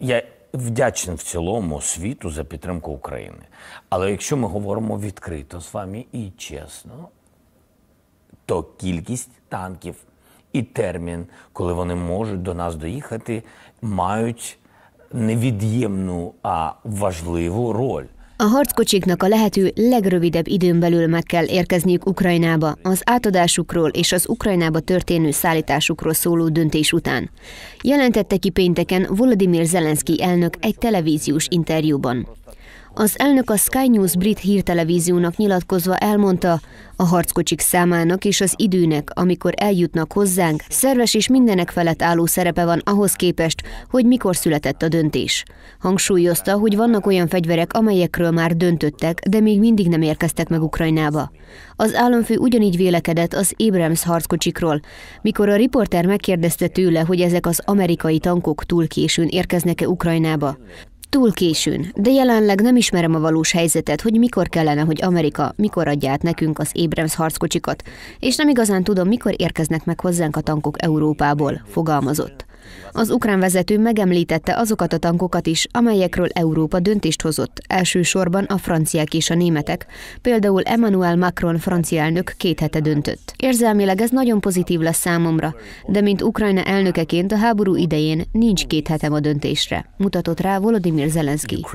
я вдячний в цілому світу за підтримку України. Але якщо ми говоримо відкрито з вами і чесно, то кількість танків і термін, коли вони можуть до нас доїхати, мають невід'ємну а важливу роль. A harckocsiknak a lehető legrövidebb időn belül meg kell érkezniük Ukrajnába, az átadásukról és az Ukrajnába történő szállításukról szóló döntés után. Jelentette ki pénteken Volodymyr Zelenszky elnök egy televíziós interjúban. Az elnök a Sky News brit hírtelevíziónak nyilatkozva elmondta, a harckocsik számának és az időnek, amikor eljutnak hozzánk, szerves és mindenek felett álló szerepe van ahhoz képest, hogy mikor született a döntés. Hangsúlyozta, hogy vannak olyan fegyverek, amelyekről már döntöttek, de még mindig nem érkeztek meg Ukrajnába. Az államfő ugyanígy vélekedett az Abrams harckocsikról, mikor a riporter megkérdezte tőle, hogy ezek az amerikai tankok túl későn érkeznek-e Ukrajnába. Túl későn, de jelenleg nem ismerem a valós helyzetet, hogy mikor kellene, hogy Amerika mikor adja át nekünk az Abrams harckocsikat, és nem igazán tudom, mikor érkeznek meg hozzánk a tankok Európából, fogalmazott. Az ukrán vezető megemlítette azokat a tankokat is, amelyekről Európa döntést hozott, elsősorban a franciák és a németek. Például Emmanuel Macron francia elnök két hete döntött. Érzelmileg ez nagyon pozitív lesz számomra, de mint Ukrajna elnökeként a háború idején nincs két hetem a döntésre, mutatott rá Volodymyr Zelenszky.